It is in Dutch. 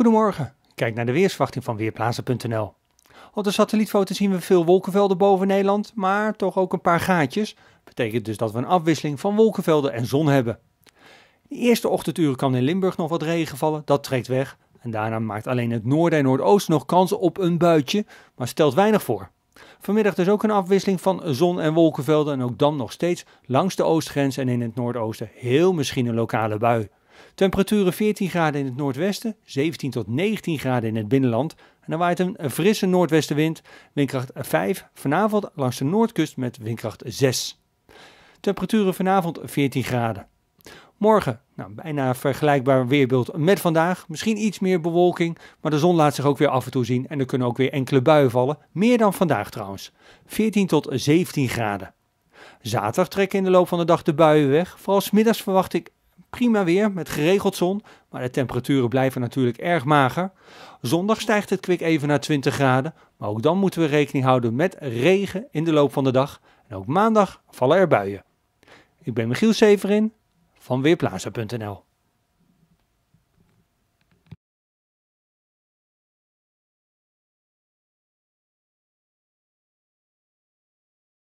Goedemorgen, kijk naar de weersverwachting van Weerplaatsen.nl. Op de satellietfoto zien we veel wolkenvelden boven Nederland, maar toch ook een paar gaatjes. Betekent dus dat we een afwisseling van wolkenvelden en zon hebben. De eerste ochtenduren kan in Limburg nog wat regen vallen, dat trekt weg. En daarna maakt alleen het noorden en noordoosten nog kans op een buitje, maar stelt weinig voor. Vanmiddag dus ook een afwisseling van zon- en wolkenvelden en ook dan nog steeds langs de oostgrens en in het noordoosten heel misschien een lokale bui. Temperaturen 14 graden in het noordwesten, 17 tot 19 graden in het binnenland. En dan waait een frisse noordwestenwind, windkracht 5, vanavond langs de noordkust met windkracht 6. Temperaturen vanavond 14 graden. Morgen, nou, bijna vergelijkbaar weerbeeld met vandaag. Misschien iets meer bewolking, maar de zon laat zich ook weer af en toe zien. En er kunnen ook weer enkele buien vallen. Meer dan vandaag trouwens. 14 tot 17 graden. Zaterdag trekken in de loop van de dag de buien weg. Vooral smiddags verwacht ik prima weer met geregeld zon, maar de temperaturen blijven natuurlijk erg mager. Zondag stijgt het kwik even naar 20 graden, maar ook dan moeten we rekening houden met regen in de loop van de dag. En ook maandag vallen er buien. Ik ben Michiel Severin van Weerplaza.nl